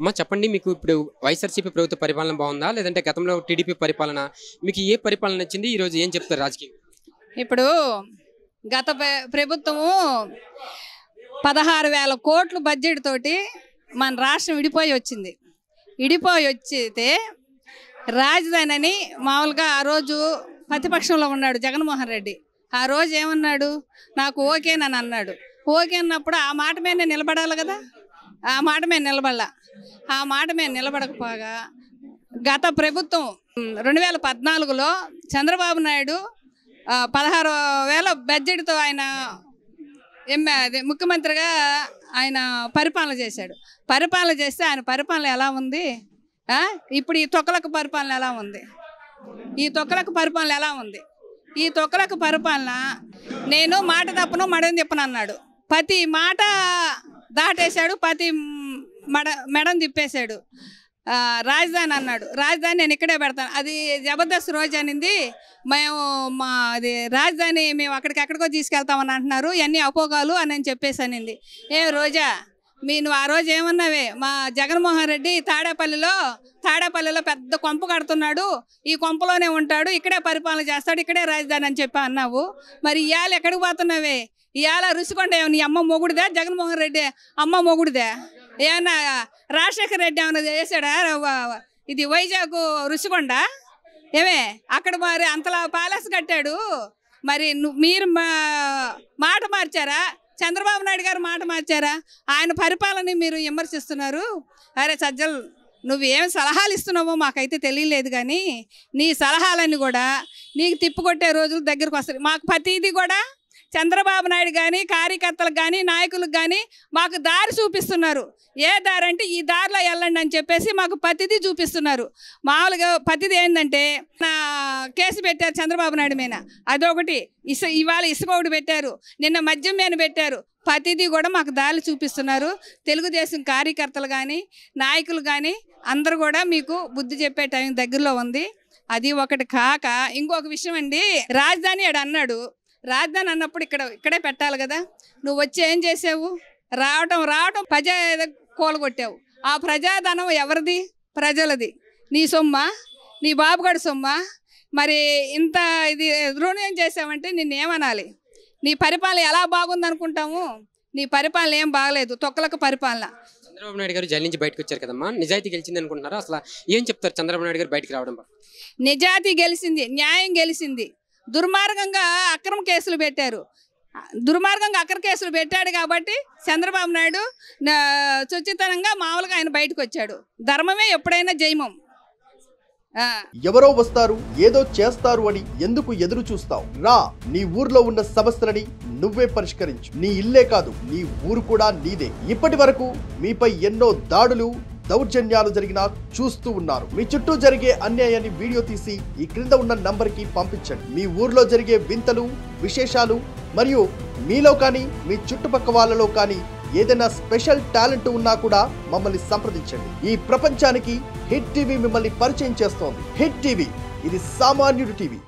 అమ్మా చెప్పండి మీకు ఇప్పుడు వైఎస్ఆర్సీపీ ప్రభుత్వ పరిపాలన బాగుందా లేదంటే గతంలో టీడీపీ పరిపాలన మీకు ఏ పరిపాలన నచ్చింది ఈరోజు ఏం చెప్తారు రాజకీయం ఇప్పుడు గత ప్రభుత్వము పదహారు వేల కోట్లు బడ్జెట్ తోటి మన రాష్ట్రం విడిపోయి వచ్చింది విడిపోయి వచ్చితే రాజధాని అని మామూలుగా ఆ రోజు ప్రతిపక్షంలో ఉన్నాడు జగన్మోహన్ రెడ్డి ఆ రోజు ఏమన్నాడు నాకు ఓకేనని అన్నాడు ఓకే అన్నప్పుడు ఆ మాట మీద నేను నిలబడాలి కదా ఆ మాట మేము నిలబడ ఆ మాట మేము నిలబడకపోగా గత ప్రభుత్వం రెండు వేల పద్నాలుగులో చంద్రబాబు నాయుడు పదహారు వేల బడ్జెట్తో ఆయన ఎంఏ అదే ముఖ్యమంత్రిగా ఆయన పరిపాలన చేశాడు పరిపాలన చేస్తే ఆయన పరిపాలన ఎలా ఉంది ఇప్పుడు ఈ తొక్కలకు పరిపాలన ఎలా ఉంది ఈ తొక్కలకు పరిపాలన ఎలా ఉంది ఈ తొక్కలకు పరిపాలన నేను మాట తప్పను మడని చెప్పను అన్నాడు ప్రతి మాట దాటేశాడు పతి మెడ మెడం తిప్పేశాడు రాజధాని అన్నాడు రాజధాని నేను ఇక్కడే పెడతాను అది జబర్దస్త్ రోజు అనింది మేము మా అది రాజధాని మేము అక్కడికి ఎక్కడికో తీసుకెళ్తామని అంటున్నారు ఇవన్నీ అపోగాలు అని చెప్పేసి అనింది ఏ రోజా మీ నువ్వు ఆ రోజు ఏమన్నావే మా జగన్మోహన్ రెడ్డి తాడేపల్లిలో తాడేపల్లిలో పెద్ద కొంప కడుతున్నాడు ఈ కొంపలోనే ఉంటాడు ఇక్కడే పరిపాలన చేస్తాడు ఇక్కడే రాజధాని అని చెప్పి అన్నావు మరి ఇవాళ ఎక్కడికి పోతున్నావే ఇవాళ రుచికొండ నీ అమ్మ మొగుడిదే జగన్మోహన్ రెడ్డి అమ్మ మొగుడిదే ఏమన్నా రాజశేఖర రెడ్డి ఏమన్నా చేశాడా ఇది వైజాగ్ రుచికొండ ఏమే అక్కడ మరి అంతలా ప్యాలెస్ కట్టాడు మరి మీరు మాట మార్చారా చంద్రబాబు నాయుడు గారు మాట మార్చారా ఆయన పరిపాలన మీరు విమర్శిస్తున్నారు అరే సజ్జల్ నువ్వేం సలహాలు ఇస్తున్నావో మాకైతే తెలియలేదు కానీ నీ సలహాలన్నీ కూడా నీకు తిప్పుకొట్టే రోజులు దగ్గరకు వస్తాయి మాకు ప్రతిదీ కూడా చంద్రబాబు నాయుడు కానీ కార్యకర్తలకు కానీ నాయకులకు కానీ మాకు దారి చూపిస్తున్నారు ఏ దారి అంటే ఈ దారిలో వెళ్ళండి అని చెప్పేసి మాకు పతిది చూపిస్తున్నారు మామూలుగా పతిది ఏంటంటే కేసు పెట్టారు చంద్రబాబు నాయుడు మీద అదొకటి ఇస ఇవాళ ఇసుక ఒకటి పెట్టారు నిన్న మద్యం మీద పెట్టారు ప్రతిదీ కూడా మాకు దారి చూపిస్తున్నారు తెలుగుదేశం కార్యకర్తలు కానీ నాయకులు కానీ అందరు కూడా మీకు బుద్ధి చెప్పే టైం దగ్గరలో ఉంది అది ఒకటి కాక ఇంకొక విషయం అండి రాజధాని అడు అన్నాడు రాజధాని అన్నప్పుడు ఇక్కడ ఇక్కడే పెట్టాలి కదా నువ్వు వచ్చి ఏం చేసావు రావటం రావటం ప్రజా కోలగొట్టావు ఆ ప్రజాధనం ఎవరిది ప్రజలది నీ సొమ్మా నీ బాబుగాడు సొమ్మా మరి ఇంత ఇది రుణం చేసావంటే ఏమనాలి నీ పరిపాలన ఎలా బాగుంది అనుకుంటాము నీ పరిపాలన ఏం బాగలేదు తొక్కలకు పరిపాలన చంద్రబాబు నాయుడు గారు జైలు నుంచి బయటకు వచ్చారు కదమ్మా నిజాయితీ గెలిచింది అనుకుంటున్నారా అసలు ఏం చెప్తారు చంద్రబాబు నాయుడు గారు బయటకు రావడం నిజాయితీ గెలిచింది న్యాయం గెలిచింది దుర్మార్గంగా అక్రమ కేసులు పెట్టారు దుర్మార్గంగా అక్కడ కేసులు పెట్టాడు కాబట్టి చంద్రబాబు నాయుడు సుచితనంగా మామూలుగా ఆయన బయటకు వచ్చాడు ధర్మమే ఎప్పుడైనా జైమం ఎవరో వస్తారు ఏదో చేస్తారు అని ఎందుకు ఎదురు చూస్తావు రా నీ ఊర్లో ఉన్న సమస్యలని నువ్వే పరిష్కరించు నీ ఇల్లే కాదు నీ ఊరు కూడా నీదే ఇప్పటి వరకు మీపై ఎన్నో దాడులు దౌర్జన్యాలు జరిగినా చూస్తూ ఉన్నారు మీ చుట్టూ జరిగే అన్యాయాన్ని వీడియో తీసి ఈ క్రింద ఉన్న కి పంపించండి మీ ఊర్లో జరిగే వింతలు విశేషాలు మరియు మీలో కానీ మీ చుట్టుపక్క వాళ్ళలో కానీ ఏదైనా స్పెషల్ టాలెంట్ ఉన్నా కూడా మమ్మల్ని సంప్రదించండి ఈ ప్రపంచానికి హిట్ టీవీ మిమ్మల్ని పరిచయం చేస్తోంది హిట్ టీవీ ఇది సామాన్యుడి టీవీ